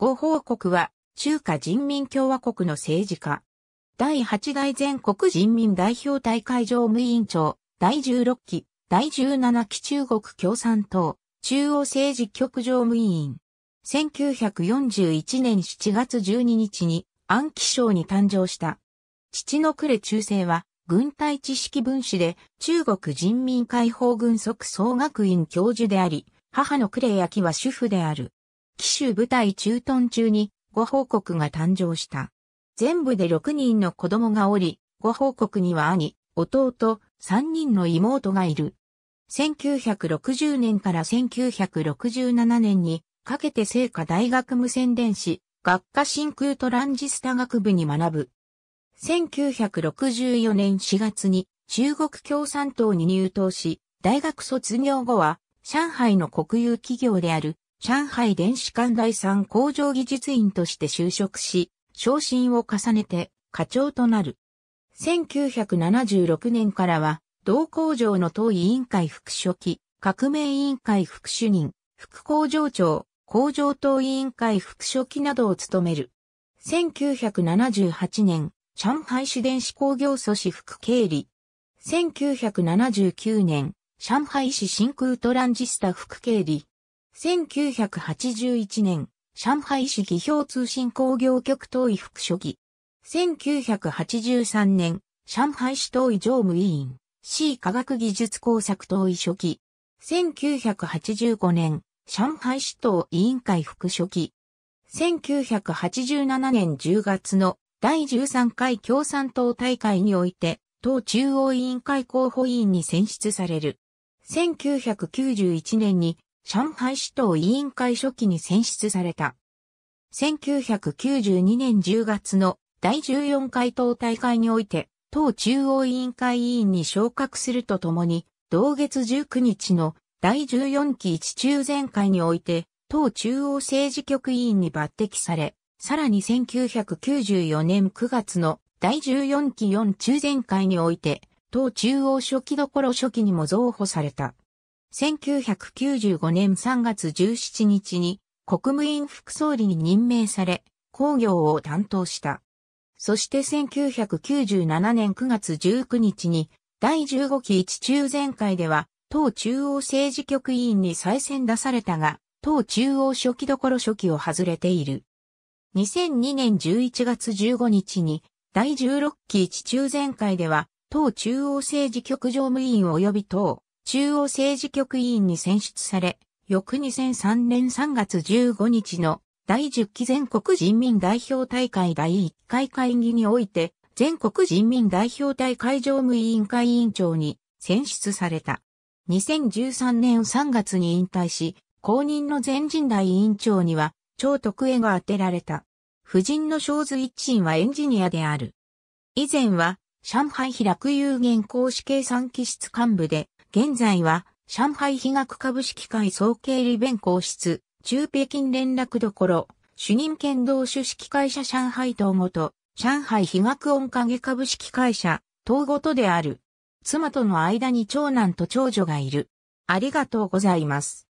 ご報告は、中華人民共和国の政治家。第8代全国人民代表大会常務委員長、第16期、第17期中国共産党、中央政治局常務委員。1941年7月12日に、安徽省に誕生した。父の呉中世は、軍隊知識分子で、中国人民解放軍即総学院教授であり、母の呉焼は主婦である。機種部隊駐屯中にご報告が誕生した。全部で6人の子供がおり、ご報告には兄、弟、3人の妹がいる。1960年から1967年にかけて聖火大学無線電子、学科真空トランジスタ学部に学ぶ。1964年4月に中国共産党に入党し、大学卒業後は上海の国有企業である上海電子管第三工場技術員として就職し、昇進を重ねて課長となる。1976年からは、同工場の党委員会副書記、革命委員会副主任、副工場長、工場党委員会副書記などを務める。1978年、上海市電子工業組織副経理。1979年、上海市真空トランジスタ副経理。1981年、上海市技票通信工業局党委副書記。1983年、上海市党委常務委員、市科学技術工作党委書記。1985年、上海市党委員会副書記。1987年10月の第13回共産党大会において、党中央委員会候補委員に選出される。1991年に上海市党委員会初期に選出された。1992年10月の第14回党大会において、党中央委員会委員に昇格するとともに、同月19日の第14期一中全会において、党中央政治局委員に抜擢され、さらに1994年9月の第14期4中全会において、党中央初期どころ初期にも増補された。1995年3月17日に国務院副総理に任命され、工業を担当した。そして1997年9月19日に第15期一中全会では、党中央政治局委員に再選出されたが、党中央初期どころ初期を外れている。2002年11月15日に、第16期一中全会では、党中央政治局常務委員及び党中央政治局委員に選出され、翌2003年3月15日の第10期全国人民代表大会第1回会議において、全国人民代表大会常務委員会委員長に選出された。2013年3月に引退し、公認の全人代委員長には、超特営が当てられた。夫人の小図一心はエンジニアである。以前は、上海開楽有限公私計算機室幹部で、現在は、上海飛学株式会総経理弁公室、中北京連絡どころ、主任剣道主式会社上海統ごと、上海飛学音影株式会社、統ごとである。妻との間に長男と長女がいる。ありがとうございます。